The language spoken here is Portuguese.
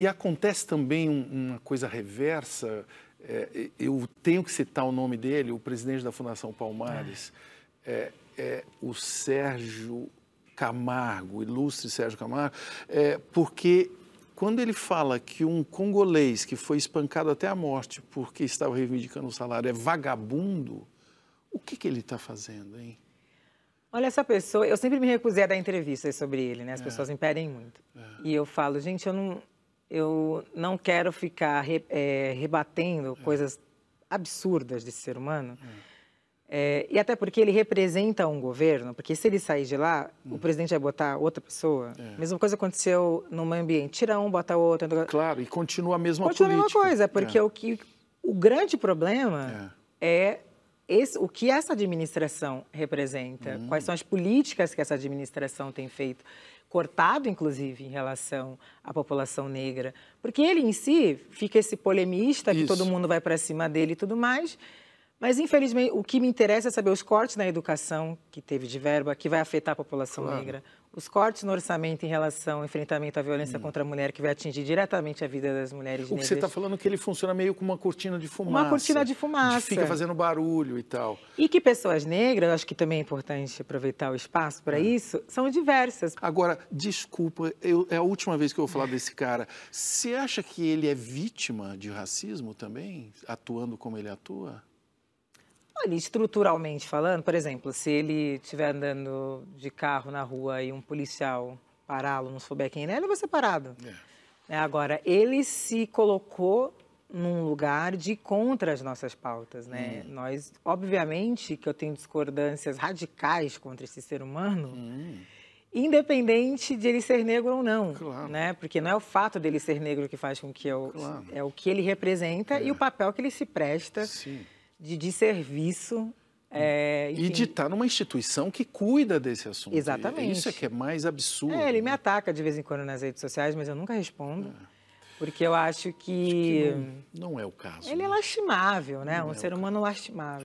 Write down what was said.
E acontece também uma coisa reversa. É, eu tenho que citar o nome dele, o presidente da Fundação Palmares, é. é, é, o Sérgio Camargo, ilustre Sérgio Camargo, é, porque quando ele fala que um congolês que foi espancado até a morte porque estava reivindicando o salário é vagabundo, o que, que ele está fazendo, hein? Olha, essa pessoa, eu sempre me recusei a dar entrevistas sobre ele, né? As é. pessoas me pedem muito. É. E eu falo, gente, eu não, eu não quero ficar re, é, rebatendo é. coisas absurdas desse ser humano. É. é, e até porque ele representa um governo, porque se ele sair de lá, hum. o presidente vai botar outra pessoa. É. Mesma coisa aconteceu no meio ambiente. Tira um, bota outro. Então claro, e continua a mesma continua política. Continua a mesma coisa, porque é. o, que, o grande problema é. é, esse, o que essa administração representa, hum. quais são as políticas que essa administração tem feito cortado, inclusive, em relação à população negra. Porque ele em si fica esse polemista, Isso. que todo mundo vai para cima dele e tudo mais. Mas, infelizmente, o que me interessa é saber os cortes na educação que teve de verba, que vai afetar a população claro. negra, os cortes no orçamento em relação ao enfrentamento à violência hum. contra a mulher, que vai atingir diretamente a vida das mulheres negras. O que negras. você está falando é que ele funciona meio como uma cortina de fumaça. Uma cortina de fumaça. Fica fazendo barulho e tal. E que pessoas negras, acho que também é importante aproveitar o espaço para é. isso, são diversas. Agora, desculpa, eu, é a última vez que eu vou falar desse cara. Você acha que ele é vítima de racismo também, atuando como ele atua? Olha, estruturalmente falando, por exemplo, se ele estiver andando de carro na rua e um policial pará-lo, não souber quem ele é, ele vai ser parado. É. é. Agora, ele se colocou num lugar de contra as nossas pautas, né? Hum. Nós, obviamente, que eu tenho discordâncias radicais contra esse ser humano, hum. independente de ele ser negro ou não, claro. né? Porque não é o fato dele ser negro que faz com que eu é claro. é o que ele representa é. e o papel que ele se presta. Sim de, de serviço. É, e de estar tá numa instituição que cuida desse assunto. Exatamente. Isso é que é mais absurdo. É, ele me né? ataca de vez em quando nas redes sociais, mas eu nunca respondo. É. Porque eu acho que. Acho que não, não, é o caso. Ele é né? lastimável, né? Não um é ser humano lastimável.